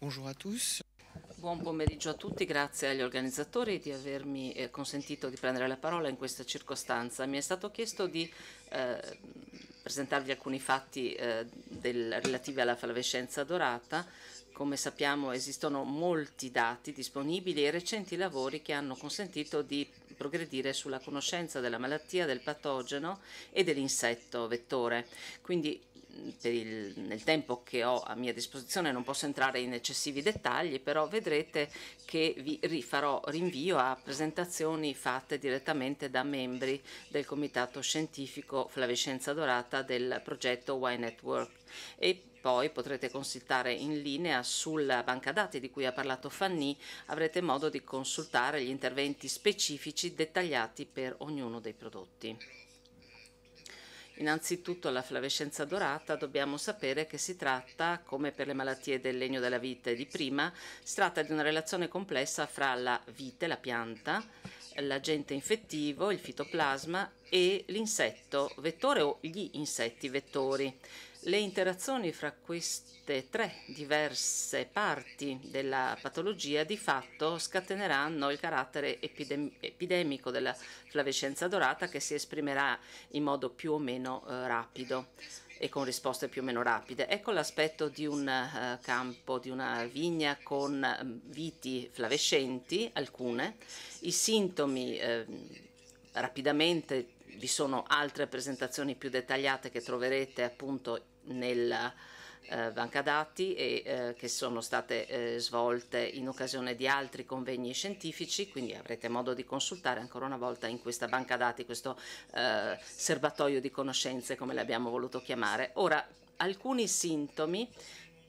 Bonjour à tous. Buon pomeriggio a tutti, grazie agli organizzatori di avermi eh, consentito di prendere la parola in questa circostanza. Mi è stato chiesto di eh, presentarvi alcuni fatti eh, del, relativi alla flavescenza dorata. Come sappiamo esistono molti dati disponibili e recenti lavori che hanno consentito di progredire sulla conoscenza della malattia, del patogeno e dell'insetto vettore. Quindi il, nel tempo che ho a mia disposizione non posso entrare in eccessivi dettagli, però vedrete che vi rifarò rinvio a presentazioni fatte direttamente da membri del comitato scientifico Flavescenza Dorata del progetto Y Network e poi potrete consultare in linea sulla banca dati di cui ha parlato Fanny, avrete modo di consultare gli interventi specifici dettagliati per ognuno dei prodotti. Innanzitutto la flavescenza dorata dobbiamo sapere che si tratta, come per le malattie del legno della vite di prima, si tratta di una relazione complessa fra la vite, la pianta, l'agente infettivo, il fitoplasma e l'insetto vettore o gli insetti vettori. Le interazioni fra queste tre diverse parti della patologia di fatto scateneranno il carattere epidem epidemico della flavescenza dorata che si esprimerà in modo più o meno eh, rapido e con risposte più o meno rapide. Ecco l'aspetto di un uh, campo, di una vigna con mm, viti flavescenti, alcune. I sintomi eh, rapidamente vi sono altre presentazioni più dettagliate che troverete appunto nella eh, banca dati e eh, che sono state eh, svolte in occasione di altri convegni scientifici, quindi avrete modo di consultare ancora una volta in questa banca dati questo eh, serbatoio di conoscenze come l'abbiamo voluto chiamare. Ora, alcuni sintomi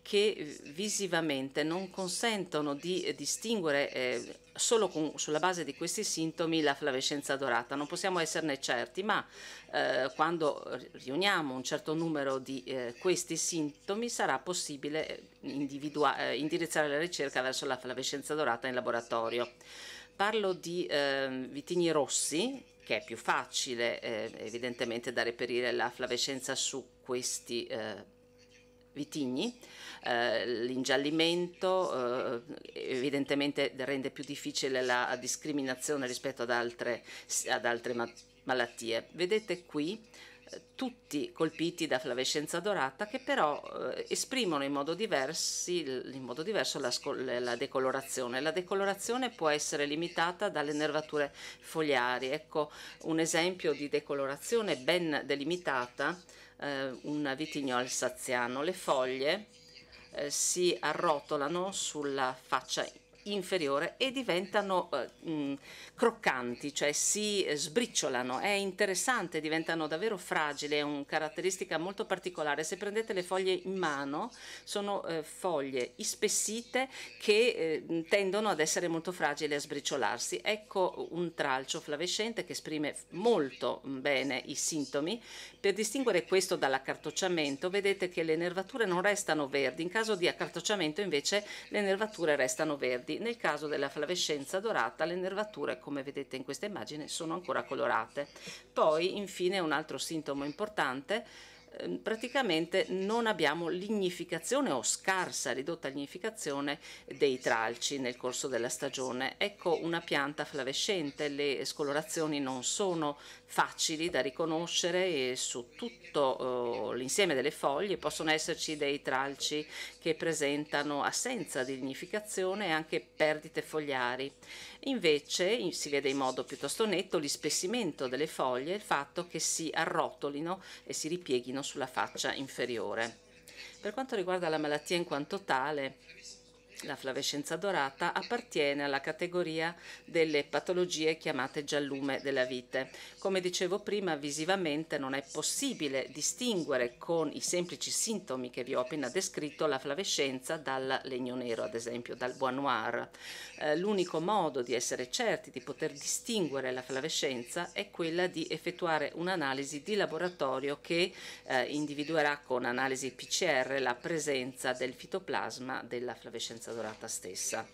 che eh, visivamente non consentono di eh, distinguere eh, solo con, sulla base di questi sintomi la flavescenza dorata, non possiamo esserne certi, ma eh, quando riuniamo un certo numero di eh, questi sintomi sarà possibile eh, indirizzare la ricerca verso la flavescenza dorata in laboratorio. Parlo di eh, vitigni rossi, che è più facile evidentemente da reperire la flavescenza su questi vitigni, eh, l'ingiallimento eh, evidentemente rende più difficile la discriminazione rispetto ad altre, ad altre ma malattie. Vedete qui eh, tutti colpiti da flavescenza dorata che però eh, esprimono in modo, diversi, in modo diverso la, la, decolorazione. La decolorazione può essere limitata dalle nervature fogliari. Ecco un esempio di decolorazione ben delimitata eh, un vitigno alsaziano. Le foglie eh, si arrotolano sulla faccia inferiore e diventano eh, mh, mm, croccanti, cioè si eh, sbriciolano, è interessante, diventano davvero fragili, è una caratteristica molto particolare. Se prendete le foglie in mano, sono eh, foglie ispessite che eh, tendono ad essere molto fragili e a sbriciolarsi. Ecco un tralcio flavescente che esprime molto mm, bene i sintomi. Per distinguere questo dall'accartocciamento, vedete che le nervature non restano verdi, in caso di accartocciamento invece le nervature restano verdi nel caso della flavescenza dorata le nervature come vedete in questa immagine sono ancora colorate. Poi infine un altro sintomo importante Ehm, praticamente non abbiamo lignificazione o scarsa ridotta lignificazione dei tralci nel corso della stagione. Ecco una pianta flavescente, le scolorazioni non sono facili da riconoscere e su tutto eh, l'insieme delle foglie possono esserci dei tralci che presentano assenza di lignificazione e anche perdite fogliari. Invece si vede in modo piuttosto netto l'ispessimento delle foglie e il fatto che si arrotolino e si ripieghino sulla faccia inferiore. Per quanto riguarda la malattia in quanto tale, la flavescenza dorata appartiene alla categoria delle patologie chiamate giallume della vite. Come dicevo prima, visivamente non è possibile distinguere con i semplici sintomi che vi ho appena descritto la flavescenza dal legno nero, ad esempio, dal bois noir. Eh, l'unico modo di essere certi di poter distinguere la flavescenza è quella di effettuare un'analisi di laboratorio che eh, individuerà con analisi PCR la presenza del fitoplasma della flavescenza dorata dorata stessa.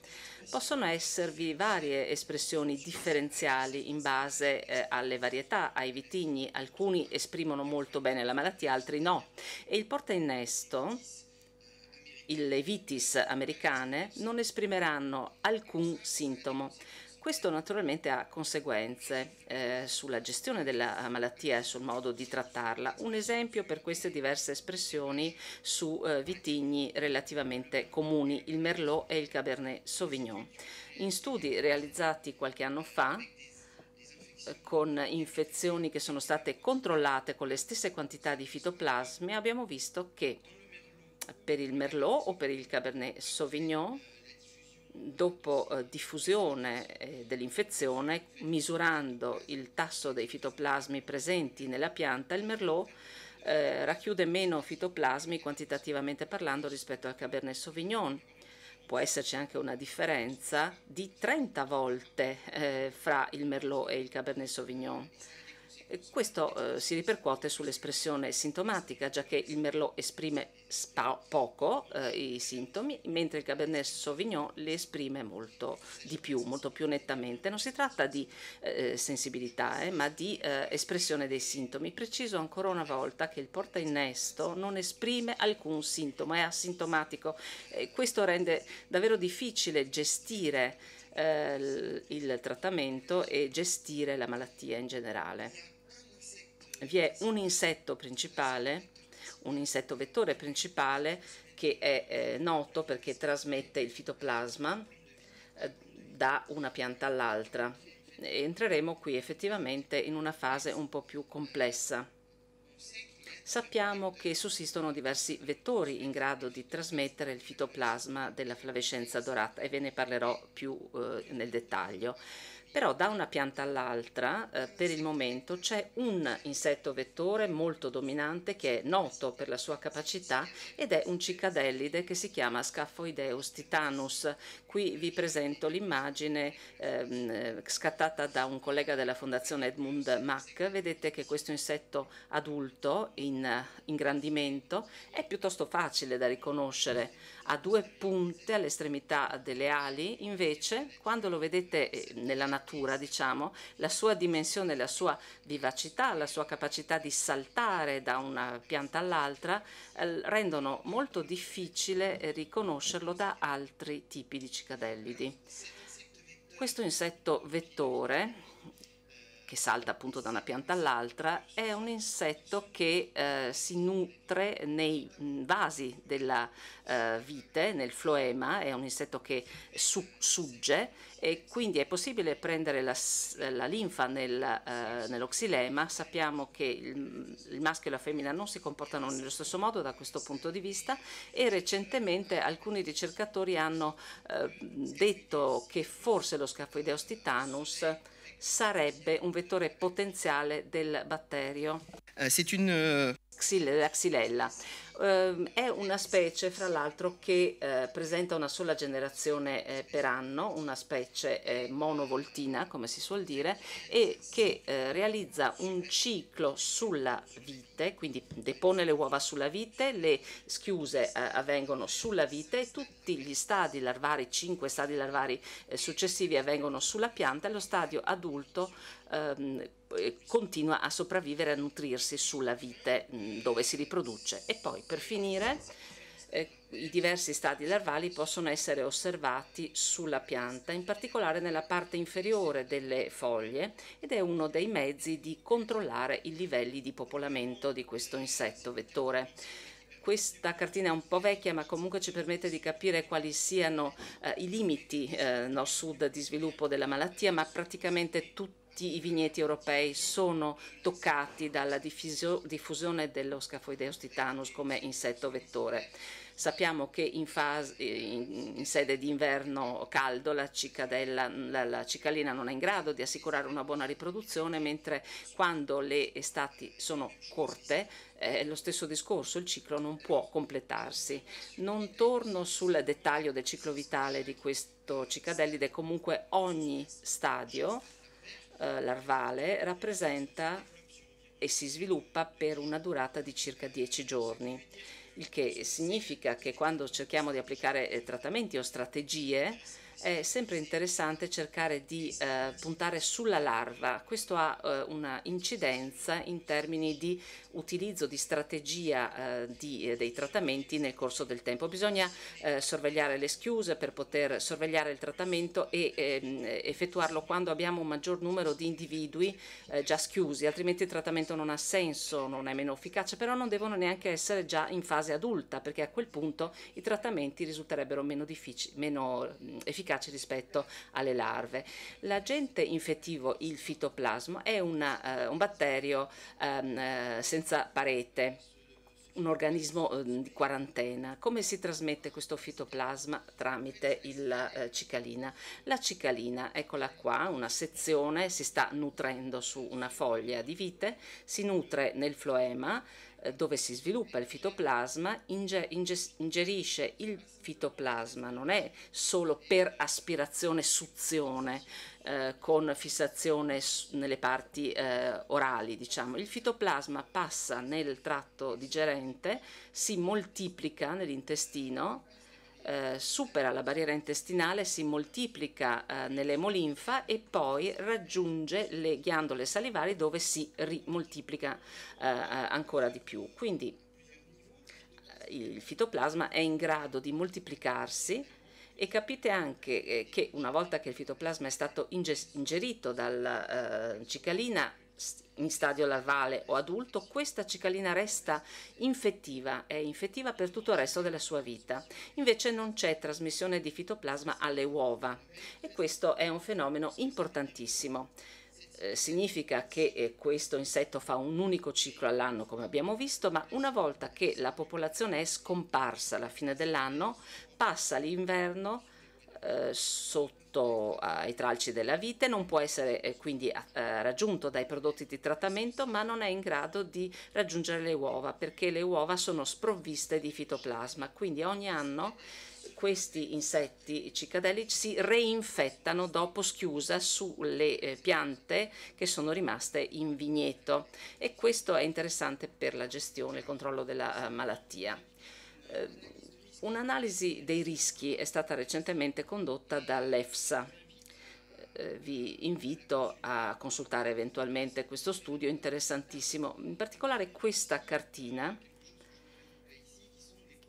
Possono esservi varie espressioni differenziali in base eh, alle varietà, ai vitigni, alcuni esprimono molto bene la malattia, altri no. E il porta innesto le vitis americane non esprimeranno alcun sintomo. Questo naturalmente ha conseguenze eh, sulla gestione della malattia e sul modo di trattarla. Un esempio per queste diverse espressioni su eh, vitigni relativamente comuni, il Merlot e il Cabernet Sauvignon. In studi realizzati qualche anno fa, eh, con infezioni che sono state controllate con le stesse quantità di fitoplasmi, abbiamo visto che per il Merlot o per il Cabernet Sauvignon dopo eh, diffusione eh, dell'infezione, misurando il tasso dei fitoplasmi presenti nella pianta, il Merlot eh, racchiude meno fitoplasmi quantitativamente parlando rispetto al Cabernet Sauvignon. Può esserci anche una differenza di 30 volte eh, fra il Merlot e il Cabernet Sauvignon. Questo eh, si ripercuote sull'espressione sintomatica, già che il Merlot esprime spa- poco eh, i sintomi, mentre il Cabernet Sauvignon li esprime molto di più, molto più nettamente. Non si tratta di eh, eh sensibilità, eh, ma di eh, espressione dei sintomi. Preciso ancora una volta che il porta innesto non esprime alcun sintomo, è asintomatico. questo rende davvero difficile gestire il trattamento e gestire la malattia in generale vi è un insetto principale, un insetto vettore principale che è eh, noto perché trasmette il fitoplasma eh, da una pianta all'altra. Entreremo qui effettivamente in una fase un po' più complessa. Sappiamo che sussistono diversi vettori in grado di trasmettere il fitoplasma della flavescenza dorata e ve ne parlerò più eh, nel dettaglio. Però da una pianta all'altra, eh, per il momento, c'è un insetto vettore molto dominante che è noto per la sua capacità ed è un cicadellide che si chiama Scaphoideus titanus. Qui vi presento l'immagine ehm, scattata da un collega della Fondazione Edmund Mack. Vedete che questo insetto adulto in eh, ingrandimento è piuttosto facile da riconoscere ha due punte all'estremità delle ali, invece quando lo vedete eh, nella natura, diciamo, la sua dimensione, la sua vivacità, la sua capacità di saltare da una pianta all'altra eh, rendono molto difficile eh, riconoscerlo da altri tipi di cicadellidi. Questo insetto vettore che salta appunto da una pianta all'altra, è un insetto che eh, si nutre nei mm, vasi della eh, vite, nel floema, è un insetto che su sugge e quindi è possibile prendere la, la linfa nel, eh, nell'oxilema. Sappiamo che il, il, maschio e la femmina non si comportano nello stesso modo da questo punto di vista e recentemente alcuni ricercatori hanno eh, detto che forse lo Scaphoideus titanus sarebbe un vettore potenziale del batterio. Eh, c'est une... Eh, La xylella eh, è una specie, fra l'altro, che eh, presenta una sola generazione eh, per anno, una specie eh, monovoltina, come si suol dire, e che eh, realizza un ciclo sulla vite, quindi depone le uova sulla vite, le schiuse eh, avvengono sulla vite e tutti gli stadi larvari, cinque stadi larvari successivi avvengono sulla pianta e lo stadio adulto ehm, continua a sopravvivere, e a nutrirsi sulla vite mm, dove si riproduce e poi per finire, eh, i diversi stadi larvali possono essere osservati sulla pianta, in particolare nella parte inferiore delle foglie ed è uno dei mezzi di controllare i livelli di popolamento di questo insetto vettore. Questa cartina è un po' vecchia ma comunque ci permette di capire quali siano eh, i limiti eh, nord-sud di sviluppo della malattia ma praticamente tutti tutti i vigneti europei sono toccati dalla diffusione dello scafoideus titanus come insetto vettore. Sappiamo che in, fase, in, in sede di inverno caldo la, la, la, cicalina non è in grado di assicurare una buona riproduzione, mentre quando le estati sono corte eh, lo stesso discorso, il ciclo non può completarsi. Non torno sul dettaglio del ciclo vitale di questo cicadellide, comunque ogni stadio eh, larvale rappresenta e si sviluppa per una durata di circa 10 giorni, il che significa che quando cerchiamo di applicare eh, trattamenti o strategie è sempre interessante cercare di eh, puntare sulla larva. Questo ha eh, una in termini di utilizzo di strategia eh, di, eh, dei trattamenti nel corso del tempo. Bisogna eh, sorvegliare le schiuse per poter sorvegliare il trattamento e ehm, effettuarlo quando abbiamo un maggior numero di individui eh, già schiusi, altrimenti il trattamento non ha senso, non è meno efficace, però non devono neanche essere già in fase adulta perché a quel punto i trattamenti risulterebbero meno, meno efficaci efficace rispetto alle larve. L'agente infettivo, il fitoplasma, è una, eh, un batterio ehm, eh, senza parete un organismo eh, di quarantena. Come si trasmette questo fitoplasma? Tramite la eh, cicalina. La cicalina, eccola qua, una sezione, si sta nutrendo su una foglia di vite, si nutre nel floema, dove si sviluppa il fitoplasma ingerisce il fitoplasma, non è solo per aspirazione-suzione eh, con fissazione nelle parti eh, orali, diciamo. Il fitoplasma passa nel tratto digerente, si moltiplica nell'intestino eh, supera la barriera intestinale, si moltiplica eh, nell'emolinfa e poi raggiunge le ghiandole salivari dove si rimoltiplica eh, eh ancora di più. Quindi eh, il fitoplasma è in grado di moltiplicarsi e capite anche eh, che una volta che il fitoplasma è stato ingerito dalla cicalina in stadio larvale o adulto, questa cicalina resta infettiva, è infettiva per tutto il resto della sua vita. Invece non c'è trasmissione di fitoplasma alle uova e questo è un fenomeno importantissimo. Eh, significa che eh, questo insetto fa un unico ciclo all'anno, come abbiamo visto, ma una volta che la popolazione è scomparsa alla fine dell'anno, passa l'inverno eh, sotto ai eh, tralci della vite, non può essere eh, quindi raggiunto dai prodotti di trattamento, ma non è in grado di raggiungere le uova perché le uova sono sprovviste di fitoplasma. Quindi ogni anno questi insetti i si reinfettano dopo schiusa sulle eh, piante che sono rimaste in vigneto e questo è interessante per la gestione e il controllo della eh, malattia. Eh, Un'analisi dei rischi è stata recentemente condotta dall'EFSA. Eh, vi invito a consultare eventualmente questo studio interessantissimo, in particolare questa cartina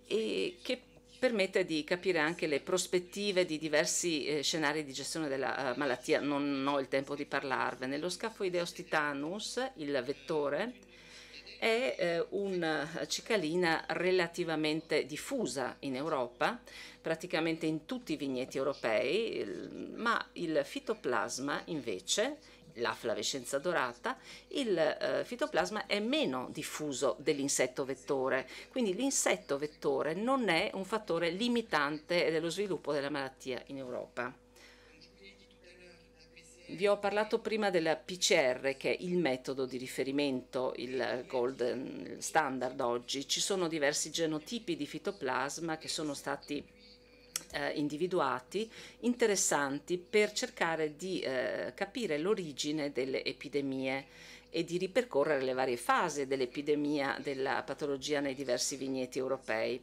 che permette di capire anche le prospettive di diversi eh, scenari di gestione della eh, malattia. Non ho il tempo di parlarvene. Lo scafoideo stitanus, il vettore, è eh, una eh, cicalina relativamente diffusa in Europa, praticamente in tutti i vigneti europei, ma il fitoplasma invece la flavescenza dorata, il eh, fitoplasma è meno diffuso dell'insetto vettore, quindi l'insetto vettore non è un fattore limitante dello sviluppo della malattia in Europa. Vi ho parlato prima della PCR, che è il metodo di riferimento, il gold standard oggi. Ci sono diversi genotipi di fitoplasma che sono stati eh, individuati interessanti per cercare di eh, capire l'origine delle epidemie e di ripercorrere le varie fasi dell'epidemia della patologia nei diversi vigneti europei.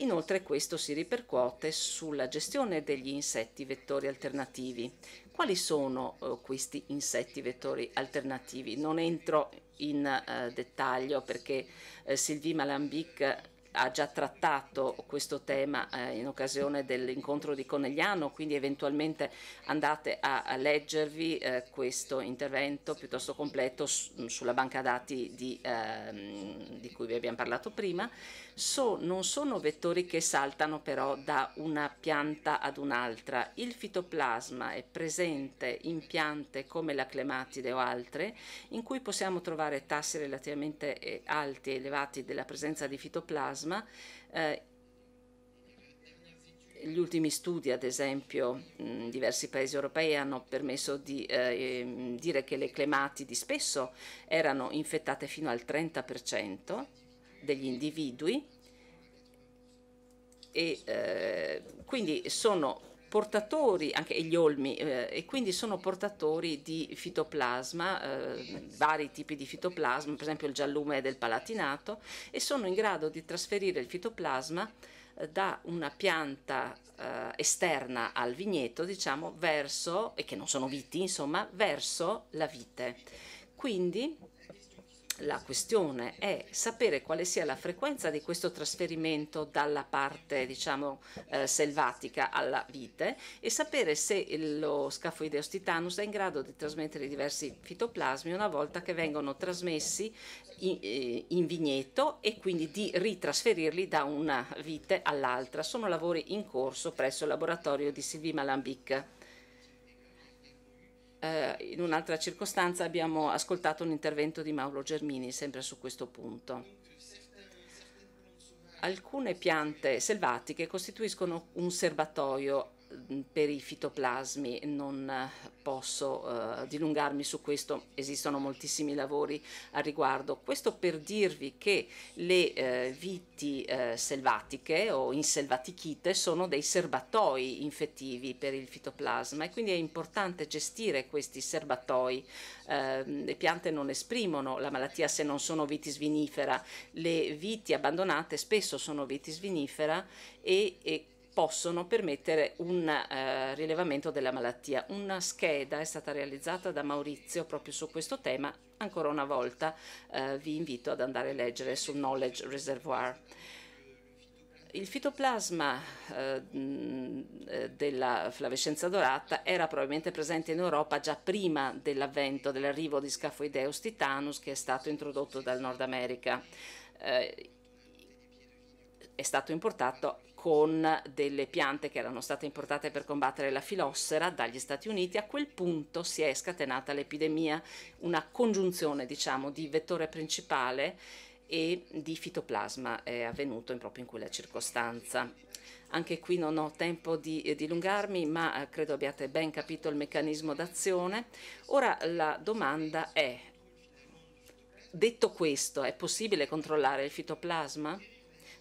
Inoltre questo si ripercuote sulla gestione degli insetti vettori alternativi. Quali sono eh, questi insetti vettori alternativi? Non entro in eh, dettaglio perché eh, Sylvie Malambic ha già trattato questo tema eh, in occasione dell'incontro di Conegliano, quindi eventualmente andate a, a leggervi eh, questo intervento piuttosto completo su, mm, sulla banca dati di, eh, di, cui vi abbiamo parlato prima. So, non sono vettori che saltano però da una pianta ad un'altra. Il fitoplasma è presente in piante come la clematide o altre, in cui possiamo trovare tassi relativamente eh, alti e elevati della presenza di fitoplasma plasma. Eh, gli ultimi studi, ad esempio, in diversi paesi europei hanno permesso di eh, ehm, dire che le clematidi spesso erano infettate fino al 30% degli individui e eh, quindi sono portatori, anche gli olmi, eh, e quindi sono portatori di fitoplasma, eh, vari tipi di fitoplasma, per esempio il giallume del palatinato, e sono in grado di trasferire il fitoplasma eh, da una pianta eh, esterna al vigneto, diciamo, verso, e che non sono viti, insomma, verso la vite. Quindi la questione è sapere quale sia la frequenza di questo trasferimento dalla parte diciamo, eh, selvatica alla vite e sapere se lo scafoideus titanus è in grado di trasmettere diversi fitoplasmi una volta che vengono trasmessi in, eh, in vigneto e quindi di ritrasferirli da una vite all'altra. Sono lavori in corso presso il laboratorio di Sylvie Malambic. Eh, in un'altra circostanza abbiamo ascoltato un intervento di Mauro Germini sempre su questo punto. Alcune piante selvatiche costituiscono un serbatoio Mm, per i fitoplasmi non eh, posso eh, dilungarmi su questo, esistono moltissimi lavori a riguardo. Questo per dirvi che le eh, viti eh, selvatiche o inselvatichite sono dei serbatoi infettivi per il fitoplasma e quindi è importante gestire questi serbatoi. Ehm, le piante non esprimono la malattia se non sono viti svinifera, le viti abbandonate spesso sono viti svinifera e, e possono permettere un eh, rilevamento della malattia. Una scheda è stata realizzata da Maurizio proprio su questo tema. Ancora una volta eh, vi invito ad andare a leggere sul Knowledge Reservoir. Il fitoplasma eh, della flavescenza dorata era probabilmente presente in Europa già prima dell'avvento dell'arrivo di Scaphoideus titanus che è stato introdotto dal Nord America. Eh, è stato importato con delle piante che erano state importate per combattere la filossera dagli Stati Uniti, a quel punto si è scatenata l'epidemia, una congiunzione diciamo di vettore principale e di fitoplasma è avvenuto proprio in quella circostanza. Anche qui non ho tempo di eh, dilungarmi, ma eh, credo abbiate ben capito il meccanismo d'azione. Ora la domanda è, detto questo, è possibile controllare il fitoplasma?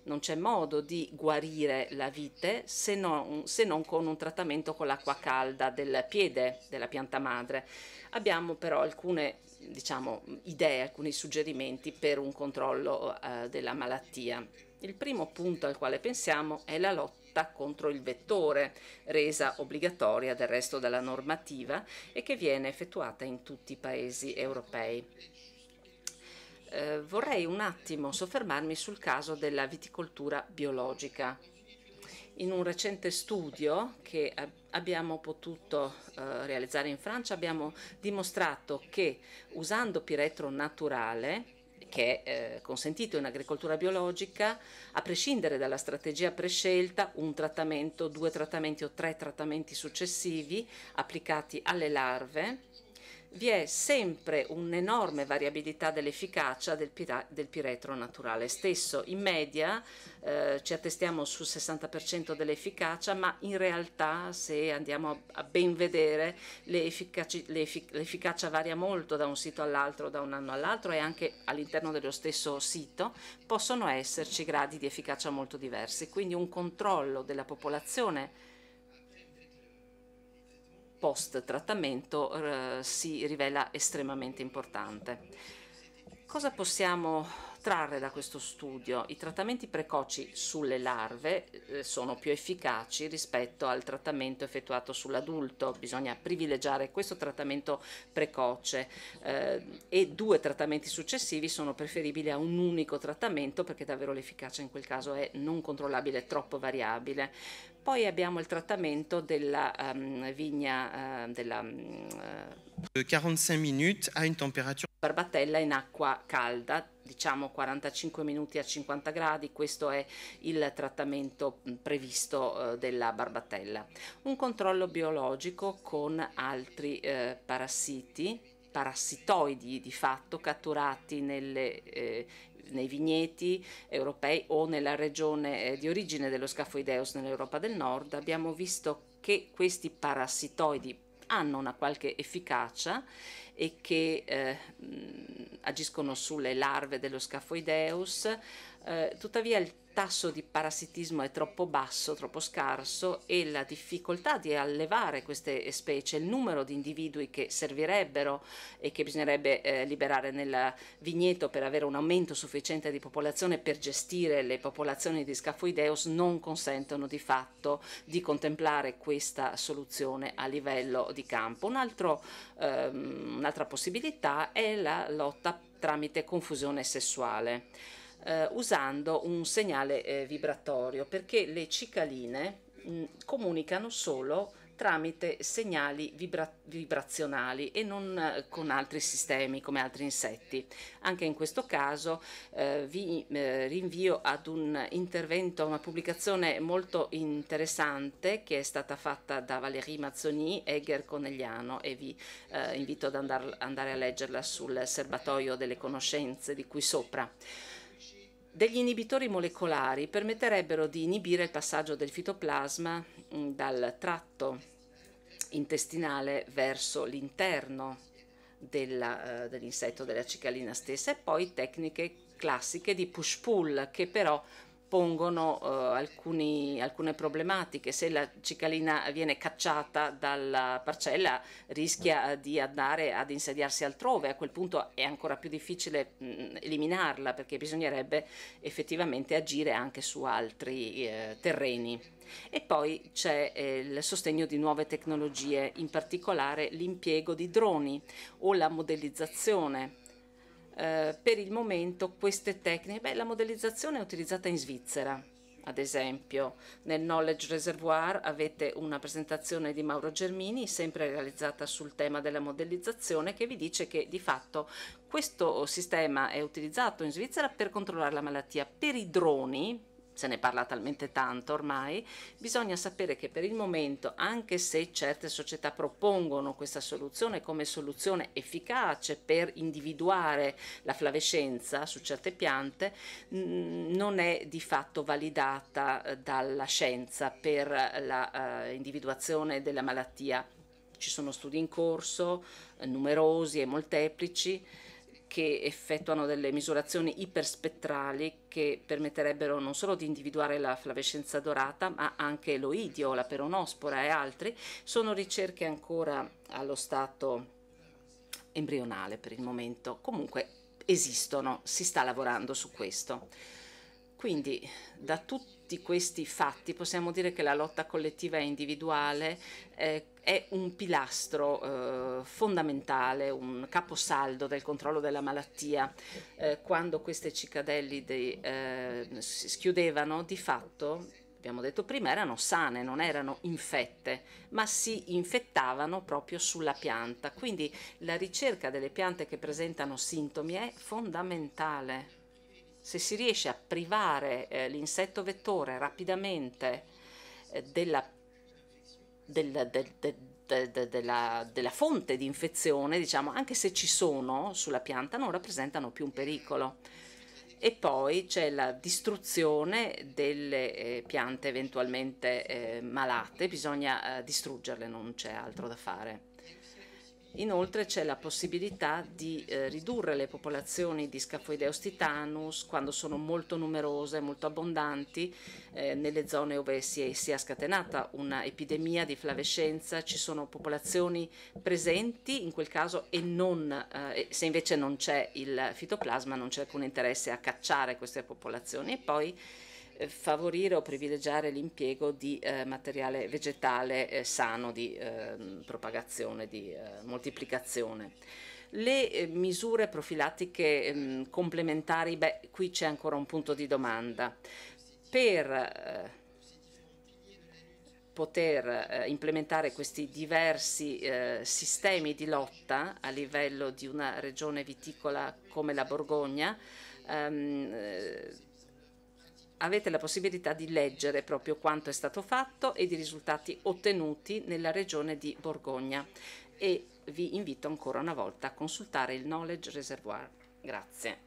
non c'è modo di guarire la vite se non, se non con un trattamento con l'acqua calda del piede della pianta madre. Abbiamo però alcune diciamo, idee, alcuni suggerimenti per un controllo eh, della malattia. Il primo punto al quale pensiamo è la lotta contro il vettore, resa obbligatoria del resto dalla normativa e che viene effettuata in tutti i paesi europei eh, vorrei un attimo soffermarmi sul caso della viticoltura biologica. In un recente studio che abbiamo potuto eh, realizzare in Francia abbiamo dimostrato che usando piretro naturale che è eh, consentito in agricoltura biologica, a prescindere dalla strategia prescelta, un trattamento, due trattamenti o tre trattamenti successivi applicati alle larve, vi è sempre un'enorme variabilità dell'efficacia del, pira- del, piretro naturale stesso. In media eh, ci attestiamo sul 60% dell'efficacia, ma in realtà se andiamo a ben vedere l'efficacia, l'efficacia varia molto da un sito all'altro, da un anno all'altro e anche all'interno dello stesso sito possono esserci gradi di efficacia molto diversi. Quindi un controllo della popolazione post trattamento eh, si rivela estremamente importante. Cosa possiamo estrarre da questo studio? I trattamenti precoci sulle larve eh, sono più efficaci rispetto al trattamento effettuato sull'adulto, bisogna privilegiare questo trattamento precoce eh, e due trattamenti successivi sono preferibili a un unico trattamento perché davvero l'efficacia in quel caso è non controllabile, è troppo variabile. Poi abbiamo il trattamento della um, vigna uh, della uh, mm, eh, 45 minuti a una temperatura barbatella in acqua calda diciamo 45 minuti a 50 gradi, questo è il trattamento previsto eh, della barbatella. Un controllo biologico con altri eh, parassiti parassitoidi di fatto catturati nelle, eh, nei vigneti europei o nella regione eh, di origine dello scafoideus nell'Europa del Nord, abbiamo visto che questi parassitoidi hanno una qualche efficacia e che eh, agiscono sulle larve dello scafoideus, eh, tuttavia il tasso di parassitismo è troppo basso, troppo scarso e la difficoltà di allevare queste specie, il numero di individui che servirebbero e che bisognerebbe eh, liberare nel vigneto per avere un aumento sufficiente di popolazione per gestire le popolazioni di Scaphoideus non consentono di fatto di contemplare questa soluzione a livello di campo. Un altro, ehm, un'altra possibilità è la lotta tramite confusione sessuale eh, usando un segnale eh, vibratorio perché le cicaline mh, mm, comunicano solo tramite segnali vibra- vibrazionali e non eh, con altri sistemi come altri insetti. Anche in questo caso eh, vi eh, rinvio ad un intervento, una pubblicazione molto interessante che è stata fatta da Valérie Mazzoni e Ger Conegliano e vi eh, invito ad andar- andare a leggerla sul serbatoio delle conoscenze di qui sopra. Degli inibitori molecolari permetterebbero di inibire il passaggio del fitoplasma mm, dal tratto intestinale verso l'interno della, eh, dell'insetto, della cicalina stessa e poi tecniche classiche di push-pull che però pongono uh, alcuni, alcune problematiche. Se la cicalina viene cacciata dalla parcella rischia di andare ad insediarsi altrove, a quel punto è ancora più difficile mh, mm, eliminarla perché bisognerebbe effettivamente agire anche su altri eh, terreni. E poi c'è eh, il sostegno di nuove tecnologie, in particolare l'impiego di droni o la modellizzazione eh, per il momento queste tecniche, beh, la modellizzazione è utilizzata in Svizzera, ad esempio nel Knowledge Reservoir avete una presentazione di Mauro Germini sempre realizzata sul tema della modellizzazione che vi dice che di fatto questo sistema è utilizzato in Svizzera per controllare la malattia per i droni se ne parla talmente tanto ormai, bisogna sapere che per il momento, anche se certe società propongono questa soluzione come soluzione efficace per individuare la flavescenza su certe piante, non è di fatto validata eh, dalla scienza per l'individuazione eh, uh, della malattia. Ci sono studi in corso, eh, numerosi e molteplici, che effettuano delle misurazioni iperspettrali che permetterebbero non solo di individuare la flavescenza dorata, ma anche l'oidio, la peronospora e altri, sono ricerche ancora allo stato embrionale per il momento. Comunque esistono, si sta lavorando su questo. Quindi da tutti questi fatti possiamo dire che la lotta collettiva e individuale eh, è un pilastro eh, fondamentale, un caposaldo del controllo della malattia. Eh, quando queste cicadellide eh, si schiudevano, di fatto, abbiamo detto prima, erano sane, non erano infette, ma si infettavano proprio sulla pianta. Quindi la ricerca delle piante che presentano sintomi è fondamentale se si riesce a privare eh, l'insetto vettore rapidamente eh, della, del, del, del, della, della, fonte di infezione, diciamo, anche se ci sono sulla pianta, non rappresentano più un pericolo. E poi c'è la distruzione delle eh, piante eventualmente eh, malate, bisogna eh, distruggerle, non c'è altro da fare. Inoltre c'è la possibilità di eh, ridurre le popolazioni di Scaphoideus titanus quando sono molto numerose, molto abbondanti, eh, nelle zone dove si è, si è scatenata un'epidemia di flavescenza, ci sono popolazioni presenti in quel caso e non, eh, se invece non c'è il fitoplasma non c'è alcun interesse a cacciare queste popolazioni. E poi eh, favorire o privilegiare l'impiego di eh, materiale vegetale eh, sano di ehm, propagazione, di moltiplicazione. Le misure profilattiche ehm, complementari, beh, qui c'è ancora un punto di domanda. Per poter implementare questi diversi eh, sistemi di lotta a livello di una regione viticola come la Borgogna, ehm, avete la possibilità di leggere proprio quanto è stato fatto e i risultati ottenuti nella regione di Borgogna e vi invito ancora una volta a consultare il Knowledge Reservoir. Grazie.